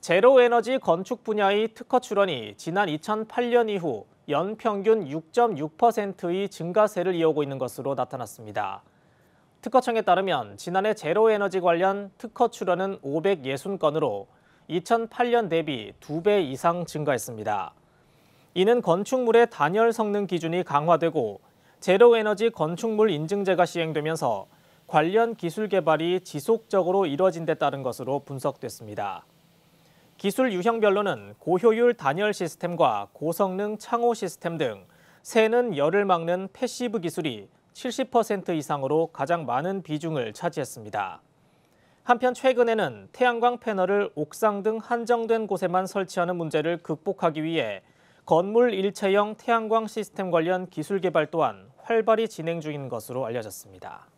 제로 에너지 건축 분야의 특허 출원이 지난 2008년 이후 연평균 6.6%의 증가세를 이어오고 있는 것으로 나타났습니다. 특허청에 따르면 지난해 제로 에너지 관련 특허 출원은 560건으로 2008년 대비 2배 이상 증가했습니다. 이는 건축물의 단열 성능 기준이 강화되고 제로 에너지 건축물 인증제가 시행되면서 관련 기술 개발이 지속적으로 이뤄진 데 따른 것으로 분석됐습니다. 기술 유형별로는 고효율 단열 시스템과 고성능 창호 시스템 등 새는 열을 막는 패시브 기술이 70% 이상으로 가장 많은 비중을 차지했습니다. 한편 최근에는 태양광 패널을 옥상 등 한정된 곳에만 설치하는 문제를 극복하기 위해 건물 일체형 태양광 시스템 관련 기술 개발 또한 활발히 진행 중인 것으로 알려졌습니다.